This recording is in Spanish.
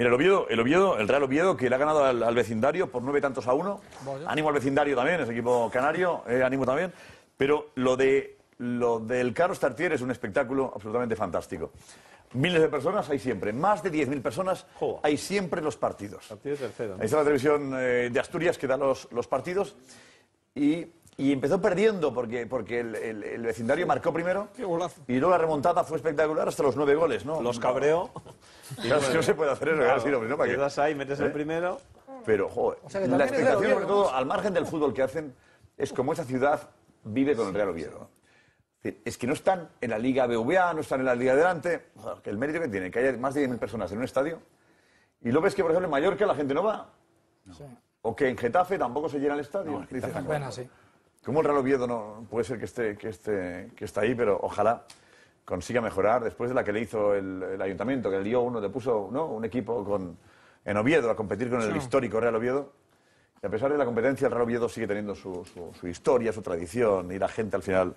Mira, el Oviedo, el Oviedo, el Real Oviedo, que le ha ganado al, vecindario por nueve tantos a uno. Animo Ánimo al vecindario también, ese equipo canario, animo eh, también. Pero lo, de, lo del Carlos Tartier es un espectáculo absolutamente fantástico. Miles de personas hay siempre, más de 10.000 personas hay siempre los partidos. Partido Ahí está la televisión eh, de Asturias que da los, partidos y, empezó perdiendo porque, porque el, vecindario marcó primero y luego la remontada fue espectacular hasta los nueve goles. ¿no? Los cabreó. Claro, no se puede hacer eso, claro, sí, no, ¿para qué? ahí, metes el ¿Eh? primero. Pero, joder, la expectación, sobre todo, al margen del fútbol que hacen, es como esa ciudad vive con el Real Oviedo. Es que no están en la Liga BVA, no están en la Liga Delante. que el mérito que tiene, que haya más de 10.000 personas en un estadio. Y lo ves que, por ejemplo, en Mallorca la gente no va. O que en Getafe tampoco se llena el estadio. No, sí. ¿Cómo el Real Oviedo no puede ser que esté, que esté, que está ahí, pero ojalá consiga mejorar después de la que le hizo el, ayuntamiento, que le dio uno, le puso un equipo con, en Oviedo a competir con el histórico Real Oviedo. Y a pesar de la competencia, el Real Oviedo sigue teniendo su historia, su tradición y la gente al final